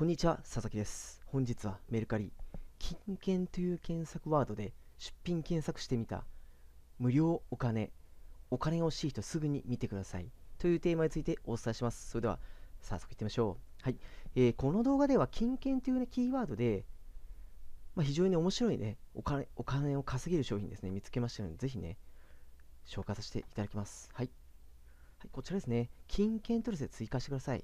こんにちは、佐々木です。本日はメルカリ、金券という検索ワードで出品検索してみた、無料お金、お金欲しい人すぐに見てくださいというテーマについてお伝えします。それでは、早速いってみましょう。はい、えー、この動画では金券という、ね、キーワードで、まあ、非常に面白いねお金、お金を稼げる商品ですね、見つけましたので、ぜひね、紹介させていただきます。はい。はい、こちらですね、金券とですね、追加してください。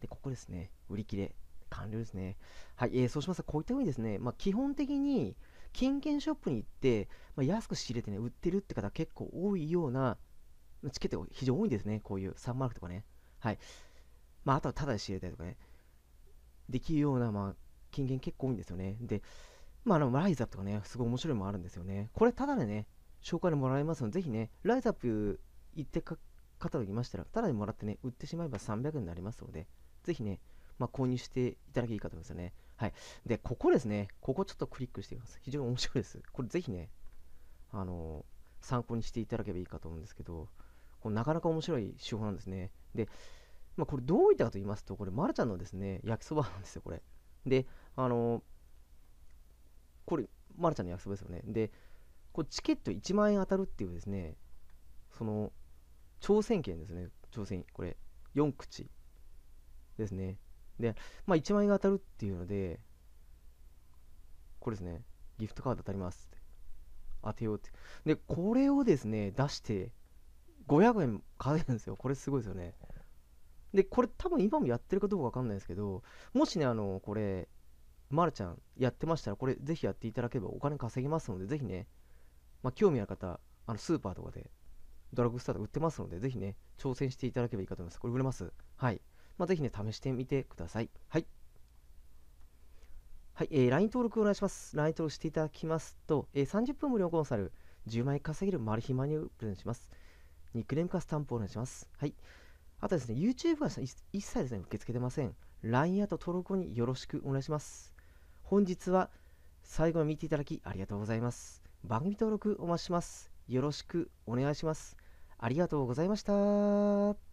で、ここですね。売り切れ。完了ですね。はい。えー、そうしますと、こういったふうにですね、まあ、基本的に、金券ショップに行って、まあ、安く仕入れてね、売ってるって方結構多いような、チケットが非常に多いんですね。こういうサンマークとかね。はい。まあ、あとはタダで仕入れたりとかね。できるような、まあ、金券結構多いんですよね。で、まあ、あの、ライズアップとかね、すごい面白いもあるんですよね。これ、ただでね、紹介でもらえますので、ぜひね、ライズアップ行ってか方がいましたら、ただでもらってね、売ってしまえば300円になりますので、ぜひね、まあ、購入していただけいいかと思いますよね。はい。で、ここですね。ここちょっとクリックしてみます。非常に面白いです。これぜひね、あのー、参考にしていただければいいかと思うんですけど、これなかなか面白い手法なんですね。で、まあ、これどういったかと言いますと、これ、まるちゃんのですね、焼きそばなんですよ、これ。で、あのー、これ、まるちゃんの焼きそばですよね。で、これチケット1万円当たるっていうですね、その、挑戦権ですね、挑戦、これ、4口ですね。で、まあ、1万円が当たるっていうので、これですね、ギフトカード当たります当てようって。で、これをですね、出して、500円稼いるんですよ。これすごいですよね。で、これ多分今もやってるかどうかわかんないですけど、もしね、あの、これ、まるちゃんやってましたら、これぜひやっていただければお金稼げますので、ぜひね、まあ、興味ある方、あのスーパーとかでドラッグストアで売ってますので、ぜひね、挑戦していただければいいかと思います。これ売れます。はい。まあ、ぜひね、試してみてください。はい。はい、えー、LINE 登録お願いします。LINE 登録していただきますと、えー、30分無料コンサル、10万円稼げるマル秘マニュープレゼントします。ニックネームかスタンプお願いします。はい。あとですね、YouTube は一切ですね、受け付けてません。LINE や登録後によろしくお願いします。本日は最後まで見ていただきありがとうございます。番組登録お待ちします。よろしくお願いします。ありがとうございました。